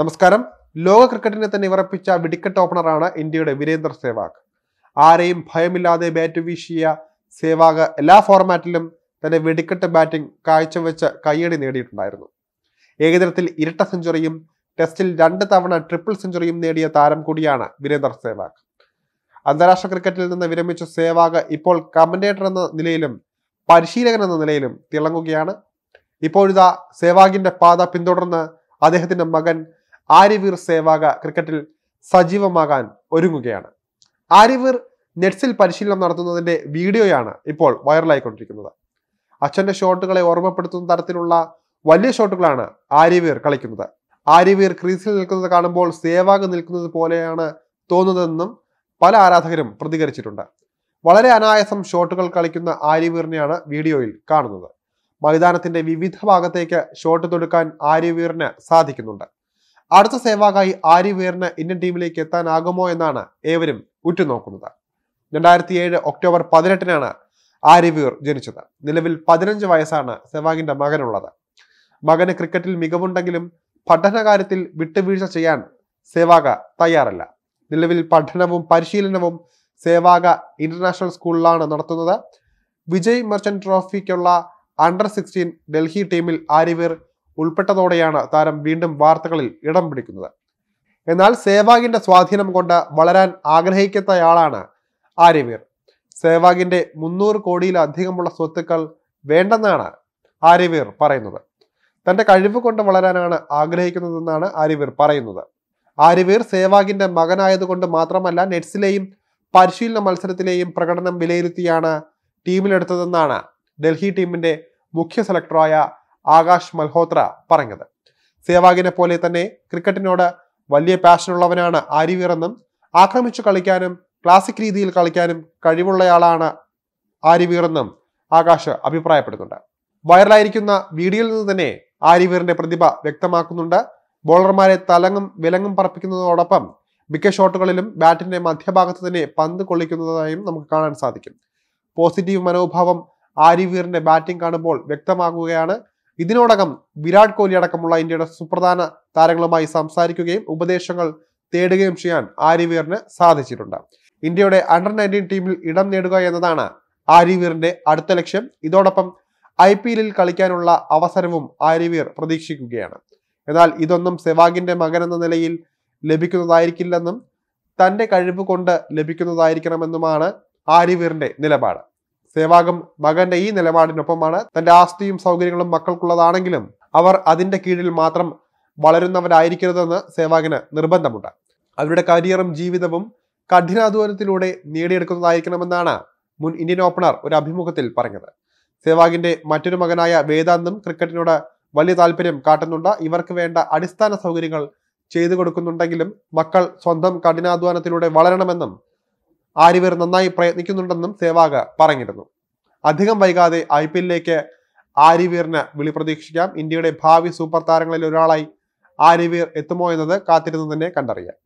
നമസ്കാരം ലോക ക്രിക്കറ്റിനെ തന്നെ വിറപ്പിച്ച വിടിക്കറ്റ് ഓപ്പണറാണ് ഇന്ത്യയുടെ വീരേന്ദ്ര സേവാഗ് ആരെയും ഭയമില്ലാതെ ബാറ്റ് വീശിയ സേവാഗ് എല്ലാ ഫോർമാറ്റിലും തന്റെ വെടിക്കെട്ട് ബാറ്റിംഗ് കാഴ്ചവെച്ച് കയ്യടി നേടിയിട്ടുണ്ടായിരുന്നു ഏകദിനത്തിൽ ഇരട്ട സെഞ്ചുറിയും ടെസ്റ്റിൽ രണ്ട് തവണ ട്രിപ്പിൾ സെഞ്ചുറിയും നേടിയ താരം കൂടിയാണ് വീരേന്ദ്ര സേവാഗ് അന്താരാഷ്ട്ര ക്രിക്കറ്റിൽ നിന്ന് വിരമിച്ച സേവാഗ് ഇപ്പോൾ കമന്റേറ്റർ എന്ന നിലയിലും പരിശീലകൻ എന്ന നിലയിലും തിളങ്ങുകയാണ് ഇപ്പോഴിതാ സേവാഗിന്റെ പാത പിന്തുടർന്ന് അദ്ദേഹത്തിന്റെ മകൻ ആര്യവീർ സേവാഗ ക്രിക്കറ്റിൽ സജീവമാകാൻ ഒരുങ്ങുകയാണ് ആര്യവീർ നെറ്റ്സിൽ പരിശീലനം നടത്തുന്നതിന്റെ വീഡിയോയാണ് ഇപ്പോൾ വൈറലായിക്കൊണ്ടിരിക്കുന്നത് അച്ഛന്റെ ഷോട്ടുകളെ ഓർമ്മപ്പെടുത്തുന്ന തരത്തിലുള്ള വലിയ ഷോട്ടുകളാണ് ആര്യവീർ കളിക്കുന്നത് ആര്യവീർ ക്രീസിൽ നിൽക്കുന്നത് കാണുമ്പോൾ സേവാഗ് നിൽക്കുന്നത് പോലെയാണ് തോന്നുന്നതെന്നും പല ആരാധകരും പ്രതികരിച്ചിട്ടുണ്ട് വളരെ അനായാസം ഷോട്ടുകൾ കളിക്കുന്ന ആര്യവീറിനെയാണ് വീഡിയോയിൽ കാണുന്നത് മൈതാനത്തിന്റെ വിവിധ ഭാഗത്തേക്ക് ഷോട്ട് തൊടുക്കാൻ ആര്യവീറിന് സാധിക്കുന്നുണ്ട് അടുത്ത സേവാഗായി ആര്യവീറിന് ഇന്ത്യൻ ടീമിലേക്ക് എത്താനാകുമോ എന്നാണ് ഏവരും ഉറ്റുനോക്കുന്നത് രണ്ടായിരത്തി ഏഴ് ഒക്ടോബർ പതിനെട്ടിനാണ് ആര്യവീർ ജനിച്ചത് നിലവിൽ പതിനഞ്ച് വയസ്സാണ് സെവാഗിന്റെ മകനുള്ളത് മകന് ക്രിക്കറ്റിൽ മികവുണ്ടെങ്കിലും പഠനകാര്യത്തിൽ വിട്ടുവീഴ്ച ചെയ്യാൻ സേവാഗ തയ്യാറല്ല നിലവിൽ പഠനവും പരിശീലനവും സേവാഗ ഇന്റർനാഷണൽ സ്കൂളിലാണ് നടത്തുന്നത് വിജയ് മർച്ചന്റ് ട്രോഫിക്കുള്ള അണ്ടർ സിക്സ്റ്റീൻ ഡൽഹി ടീമിൽ ആര്യവീർ ഉൾപ്പെട്ടതോടെയാണ് താരം വീണ്ടും വാർത്തകളിൽ ഇടം പിടിക്കുന്നത് എന്നാൽ സേവാഗിന്റെ സ്വാധീനം കൊണ്ട് വളരാൻ ആഗ്രഹിക്കുന്നയാളാണ് ആര്യവീർ സേവാഗിന്റെ മുന്നൂറ് കോടിയിലധികമുള്ള സ്വത്തുക്കൾ വേണ്ടെന്നാണ് ആര്യവീർ പറയുന്നത് തന്റെ കഴിവ് കൊണ്ട് വളരാനാണ് ആഗ്രഹിക്കുന്നതെന്നാണ് ആര്യവീർ പറയുന്നത് ആര്യവീർ സേവാഗിന്റെ മകനായതുകൊണ്ട് മാത്രമല്ല നെറ്റ്സിലെയും പരിശീലന മത്സരത്തിലെയും പ്രകടനം വിലയിരുത്തിയാണ് ടീമിലെടുത്തതെന്നാണ് ഡൽഹി ടീമിന്റെ മുഖ്യ സെലക്ടറായ ആകാശ് മൽഹോത്ര പറഞ്ഞത് സേവാഗിനെ പോലെ തന്നെ ക്രിക്കറ്റിനോട് വലിയ പാഷനുള്ളവനാണ് ആര്യവീറെന്നും ആക്രമിച്ചു കളിക്കാനും ക്ലാസിക് രീതിയിൽ കളിക്കാനും കഴിവുള്ളയാളാണ് ആര്യവീറെന്നും ആകാശ് അഭിപ്രായപ്പെടുന്നുണ്ട് വൈറലായിരിക്കുന്ന വീഡിയോയിൽ നിന്ന് തന്നെ ആര്യവീറിന്റെ പ്രതിഭ വ്യക്തമാക്കുന്നുണ്ട് ബോളർമാരെ തലങ്ങും വിലങ്ങും പറപ്പിക്കുന്നതോടൊപ്പം മിക്ക ഷോട്ടുകളിലും ബാറ്റിന്റെ മധ്യഭാഗത്ത് തന്നെ പന്ത് കൊള്ളിക്കുന്നതായും നമുക്ക് കാണാൻ സാധിക്കും പോസിറ്റീവ് മനോഭാവം ആര്യവീറിന്റെ ബാറ്റിംഗ് കാണുമ്പോൾ വ്യക്തമാകുകയാണ് ഇതിനോടകം വിരാട് കോഹ്ലി അടക്കമുള്ള ഇന്ത്യയുടെ സുപ്രധാന താരങ്ങളുമായി സംസാരിക്കുകയും ഉപദേശങ്ങൾ തേടുകയും ചെയ്യാൻ ആര്യവീറിന് സാധിച്ചിട്ടുണ്ട് ഇന്ത്യയുടെ അണ്ടർ നയൻറ്റീൻ ടീമിൽ ഇടം നേടുക എന്നതാണ് ആര്യവീറിന്റെ അടുത്ത ലക്ഷ്യം ഇതോടൊപ്പം ഐ പി എല്ലിൽ കളിക്കാനുള്ള അവസരവും ആര്യവീർ പ്രതീക്ഷിക്കുകയാണ് എന്നാൽ ഇതൊന്നും സെവാഗിന്റെ മകൻ എന്ന നിലയിൽ ലഭിക്കുന്നതായിരിക്കില്ലെന്നും തന്റെ കഴിവ് കൊണ്ട് ലഭിക്കുന്നതായിരിക്കണമെന്നുമാണ് ആര്യവീറിന്റെ നിലപാട് സേവാഗം മകന്റെ ഈ നിലപാടിനൊപ്പമാണ് തന്റെ ആസ്തിയും സൗകര്യങ്ങളും മക്കൾക്കുള്ളതാണെങ്കിലും അവർ അതിന്റെ കീഴിൽ മാത്രം വളരുന്നവരായിരിക്കരുതെന്ന് സേവാഗിന് നിർബന്ധമുണ്ട് അവരുടെ കരിയറും ജീവിതവും കഠിനാധ്വാനത്തിലൂടെ നേടിയെടുക്കുന്നതായിരിക്കണമെന്നാണ് മുൻ ഇന്ത്യൻ ഓപ്പണർ ഒരു അഭിമുഖത്തിൽ പറഞ്ഞത് സേവാഗിന്റെ മറ്റൊരു മകനായ വേദാന്തും ക്രിക്കറ്റിനോട് വലിയ താല്പര്യം കാട്ടുന്നുണ്ട് ഇവർക്ക് വേണ്ട അടിസ്ഥാന സൗകര്യങ്ങൾ ചെയ്തു കൊടുക്കുന്നുണ്ടെങ്കിലും മക്കൾ സ്വന്തം കഠിനാധ്വാനത്തിലൂടെ വളരണമെന്നും ആരിവർ നന്നായി പ്രയത്നിക്കുന്നുണ്ടെന്നും സേവാഗ് പറഞ്ഞിരുന്നു അധികം വൈകാതെ ഐ പി എല്ലിലേക്ക് ആര്യവീറിന് വിളി പ്രതീക്ഷിക്കാം ഇന്ത്യയുടെ ഭാവി സൂപ്പർ താരങ്ങളിൽ ഒരാളായി ആര്യവീർ എത്തുമോ എന്നത് കാത്തിരുന്ന് തന്നെ കണ്ടറിയാം